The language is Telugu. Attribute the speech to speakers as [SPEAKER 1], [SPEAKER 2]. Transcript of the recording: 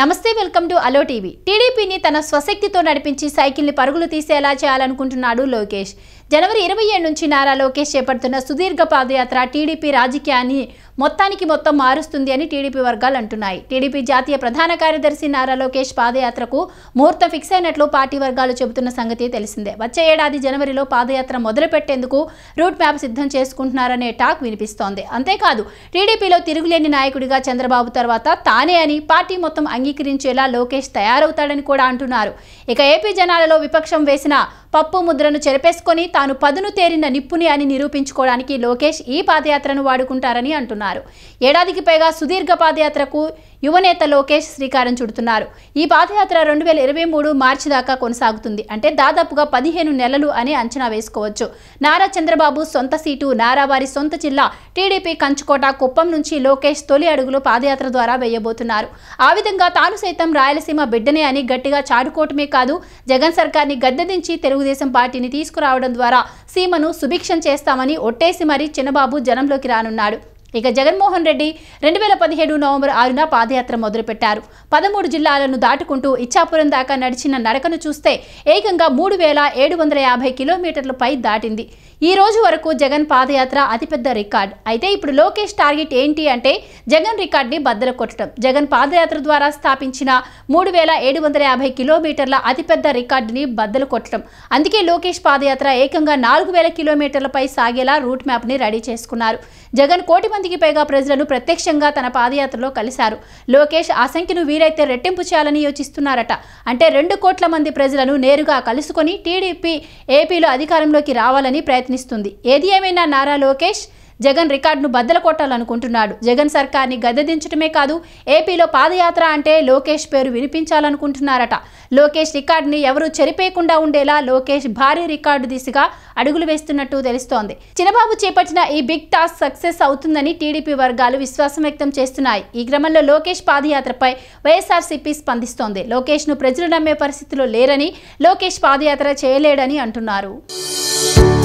[SPEAKER 1] నమస్తే వెల్కమ్ టు అలో టీవీ టీడీపీని తన స్వశక్తితో నడిపించి సైకిల్ని పరుగులు తీసేలా చేయాలనుకుంటున్నాడు లోకేష్ జనవరి ఇరవై ఏడు నుంచి నారా లోకేష్ చేపడుతున్న సుదీర్ఘ పాదయాత్ర టీడీపీ రాజకీయాన్ని మొత్తానికి మొత్తం మారుస్తుంది అని టీడీపీ వర్గాలు అంటున్నాయి టీడీపీ జాతీయ ప్రధాన కార్యదర్శి నారా లోకేష్ పాదయాత్రకు ముహూర్తం ఫిక్స్ అయినట్లు పార్టీ వర్గాలు చెబుతున్న సంగతి తెలిసిందే వచ్చే ఏడాది జనవరిలో పాదయాత్ర మొదలుపెట్టేందుకు రూట్ మ్యాప్ సిద్ధం చేసుకుంటున్నారనే టాక్ వినిపిస్తోంది అంతేకాదు టీడీపీలో తిరుగులేని నాయకుడిగా చంద్రబాబు తర్వాత తానే అని పార్టీ మొత్తం అంగీకరించేలా లోకేష్ తయారవుతాడని కూడా అంటున్నారు ఇక ఏపీ జనాలలో విపక్షం వేసిన పప్పు ముద్రను చెరిపేసుకొని తాను పదును తేరిన నిప్పుని అని నిరూపించుకోవడానికి లోకేష్ ఈ పాదయాత్రను వాడుకుంటారని అంటున్నారు పాల్గొన్నారు ఏడాదికి పైగా సుదీర్ఘ పాదయాత్రకు యువనేత లోకేష్ శ్రీకారం చుడుతున్నారు ఈ పాదయాత్ర రెండు వేల ఇరవై మూడు మార్చి దాకా కొనసాగుతుంది అంటే దాదాపుగా పదిహేను నెలలు అని అంచనా వేసుకోవచ్చు నారా చంద్రబాబు సొంత సీటు నారావారి సొంత జిల్లా టీడీపీ కంచుకోట కుప్పం నుంచి లోకేష్ తొలి అడుగులు పాదయాత్ర ద్వారా వేయబోతున్నారు ఆ విధంగా తాను సైతం రాయలసీమ బిడ్డనే అని గట్టిగా చాటుకోవటమే కాదు జగన్ సర్కార్ని గద్దెదించి తెలుగుదేశం పార్టీని తీసుకురావడం ద్వారా సీమను సుభిక్షం చేస్తామని ఒట్టేసి మరీ చిన్నబాబు జనంలోకి రానున్నాడు ఇక జగన్మోహన్ రెడ్డి రెండు వేల పదిహేడు నవంబర్ ఆరున పాదయాత్ర మొదలుపెట్టారు పదమూడు జిల్లాలను దాటుకుంటూ ఇచ్చాపురం దాకా నడిచిన నడకను చూస్తే ఏకంగా మూడు వేల ఏడు వందల యాభై కిలోమీటర్లపై దాటింది ఈ రోజు వరకు జగన్ పాదయాత్ర అతిపెద్ద రికార్డ్ అయితే ఇప్పుడు లోకేష్ టార్గెట్ ఏంటి అంటే జగన్ రికార్డ్ని బద్దలు కొట్టడం జగన్ పాదయాత్ర ద్వారా స్థాపించిన మూడు వేల ఏడు వందల యాభై కిలోమీటర్ల అతిపెద్ద రికార్డుని బద్దలు కొట్టడం అందుకే లోకేష్ పాదయాత్ర ఏకంగా నాలుగు వేల కిలోమీటర్లపై సాగేలా రూట్ మ్యాప్ని రెడీ చేసుకున్నారు జగన్ కోటి మందికి పైగా ప్రజలను ప్రత్యక్షంగా తన పాదయాత్రలో కలిశారు లోకేష్ ఆ సంఖ్యను వీరైతే రెట్టింపు చేయాలని యోచిస్తున్నారట అంటే రెండు కోట్ల మంది ప్రజలను నేరుగా కలుసుకొని టీడీపీ ఏపీలో అధికారంలోకి రావాలని ప్రయత్నిస్తుంది ఏది ఏమైనా నారా లోకేష్ జగన్ రికార్డును బద్దలు కొట్టాలనుకుంటున్నాడు జగన్ సర్కార్ని గద్దెదించడమే కాదు ఏపీలో పాదయాత్ర అంటే లోకేష్ పేరు వినిపించాలనుకుంటున్నారట లోకేష్ రికార్డుని ఎవరూ చెరిపేయకుండా ఉండేలా లోకేష్ భారీ రికార్డు దిశగా అడుగులు వేస్తున్నట్టు తెలుస్తోంది చిన్నబాబు చేపట్టిన ఈ బిగ్ టాస్క్ సక్సెస్ అవుతుందని టీడీపీ వర్గాలు విశ్వాసం వ్యక్తం చేస్తున్నాయి ఈ క్రమంలో లోకేష్ పాదయాత్రపై వైఎస్ఆర్సీపీ స్పందిస్తోంది లోకేష్ను ప్రజలు నమ్మే పరిస్థితిలో లేరని లోకేష్ పాదయాత్ర చేయలేడని అంటున్నారు